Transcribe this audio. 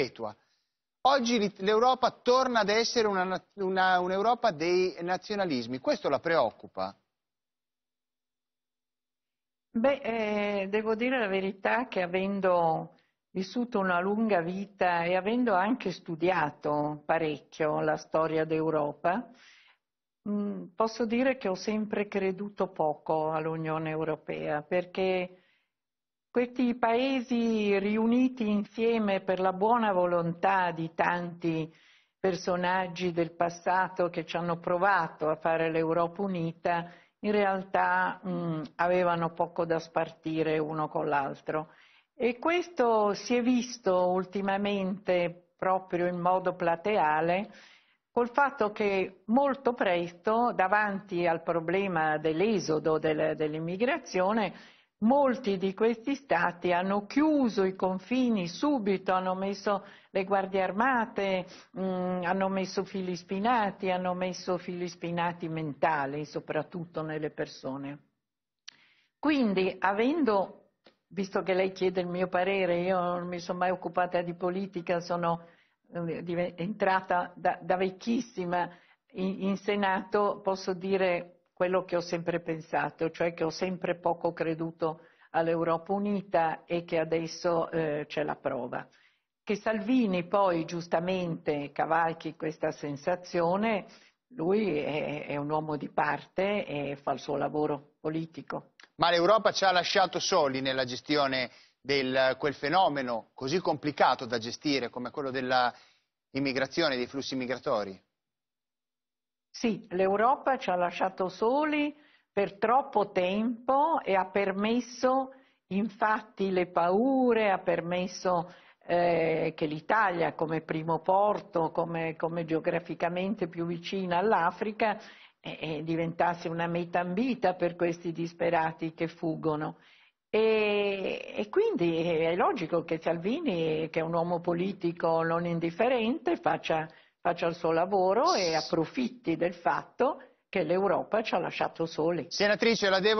perpetua. Oggi l'Europa torna ad essere un'Europa dei nazionalismi, questo la preoccupa? Beh, eh, devo dire la verità che avendo vissuto una lunga vita e avendo anche studiato parecchio la storia d'Europa, mm, posso dire che ho sempre creduto poco all'Unione Europea perché questi paesi riuniti insieme per la buona volontà di tanti personaggi del passato che ci hanno provato a fare l'Europa unita, in realtà mh, mm, avevano poco da spartire uno con l'altro. E questo si è visto ultimamente proprio in modo plateale col fatto che molto presto, davanti al problema dell'esodo, del, dell'immigrazione, molti di questi stati hanno chiuso i confini subito, hanno messo le guardie armate, mh, mm, hanno messo fili spinati, hanno messo fili spinati mentali soprattutto nelle persone. Quindi, avendo, visto che lei chiede il mio parere, io non mi sono mai occupata di politica, sono eh, entrata da, da vecchissima in, in Senato, posso dire quello che ho sempre pensato, cioè che ho sempre poco creduto all'Europa unita e che adesso eh, c'è la prova. Che Salvini poi giustamente cavalchi questa sensazione, lui è, è un uomo di parte e fa il suo lavoro politico. Ma l'Europa ci ha lasciato soli nella gestione di quel fenomeno così complicato da gestire come quello dell'immigrazione, dei flussi migratori? Sì, l'Europa ci ha lasciato soli per troppo tempo e ha permesso infatti le paure, ha permesso eh, che l'Italia come primo porto, come, come geograficamente più vicina all'Africa, eh, diventasse una meta ambita per questi disperati che fuggono. E, e, quindi è logico che Salvini, che è un uomo politico non indifferente, faccia faccia il suo lavoro e approfitti del fatto che l'Europa ci ha lasciato soli. Senatrice, la devo...